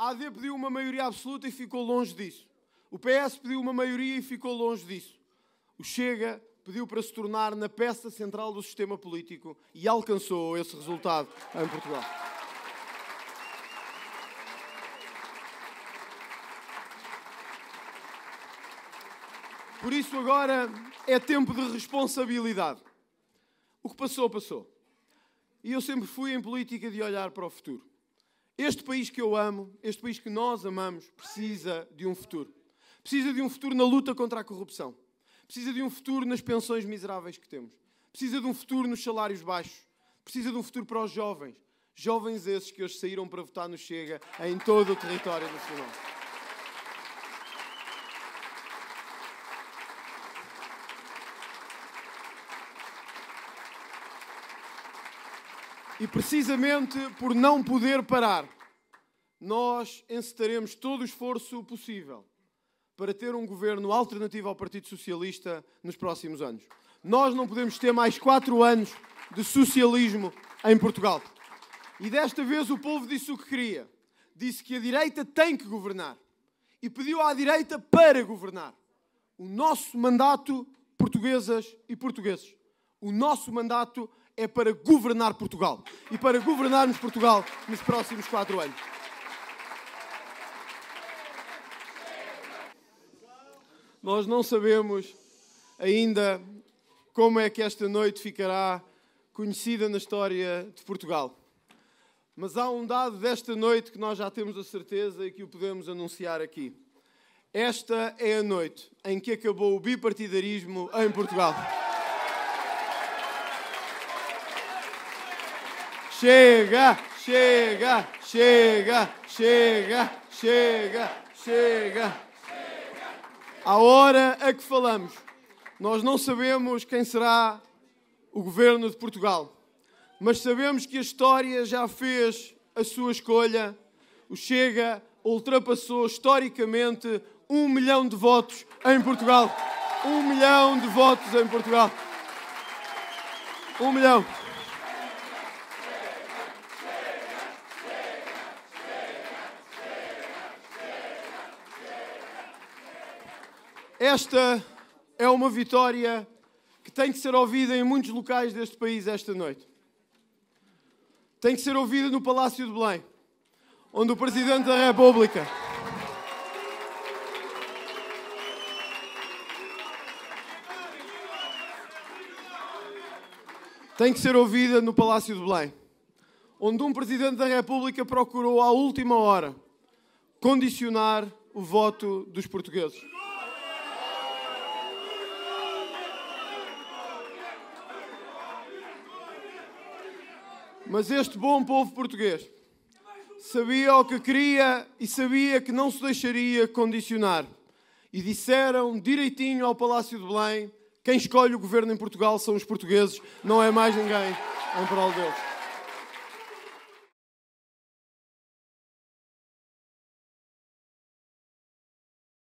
A AD pediu uma maioria absoluta e ficou longe disso. O PS pediu uma maioria e ficou longe disso. O Chega pediu para se tornar na peça central do sistema político e alcançou esse resultado em Portugal. Por isso, agora é tempo de responsabilidade. O que passou, passou. E eu sempre fui em política de olhar para o futuro. Este país que eu amo, este país que nós amamos, precisa de um futuro. Precisa de um futuro na luta contra a corrupção. Precisa de um futuro nas pensões miseráveis que temos. Precisa de um futuro nos salários baixos. Precisa de um futuro para os jovens. Jovens esses que hoje saíram para votar no Chega em todo o território nacional. E precisamente por não poder parar, nós encetaremos todo o esforço possível para ter um governo alternativo ao Partido Socialista nos próximos anos. Nós não podemos ter mais quatro anos de socialismo em Portugal. E desta vez o povo disse o que queria. Disse que a direita tem que governar. E pediu à direita para governar. O nosso mandato, portuguesas e portugueses. O nosso mandato é para governar Portugal e para governarmos Portugal nos próximos quatro anos. Nós não sabemos ainda como é que esta noite ficará conhecida na história de Portugal. Mas há um dado desta noite que nós já temos a certeza e que o podemos anunciar aqui. Esta é a noite em que acabou o bipartidarismo em Portugal. chega, chega, chega, chega, chega, chega. A hora a é que falamos, nós não sabemos quem será o governo de Portugal, mas sabemos que a história já fez a sua escolha. O Chega ultrapassou historicamente um milhão de votos em Portugal. Um milhão de votos em Portugal. Um milhão. Esta é uma vitória que tem que ser ouvida em muitos locais deste país esta noite. Tem que ser ouvida no Palácio de Belém, onde o Presidente da República. Tem que ser ouvida no Palácio de Belém, onde um Presidente da República procurou à última hora condicionar o voto dos portugueses. Mas este bom povo português sabia o que queria e sabia que não se deixaria condicionar. E disseram direitinho ao Palácio de Belém: quem escolhe o governo em Portugal são os portugueses, não é mais ninguém em é prol deles.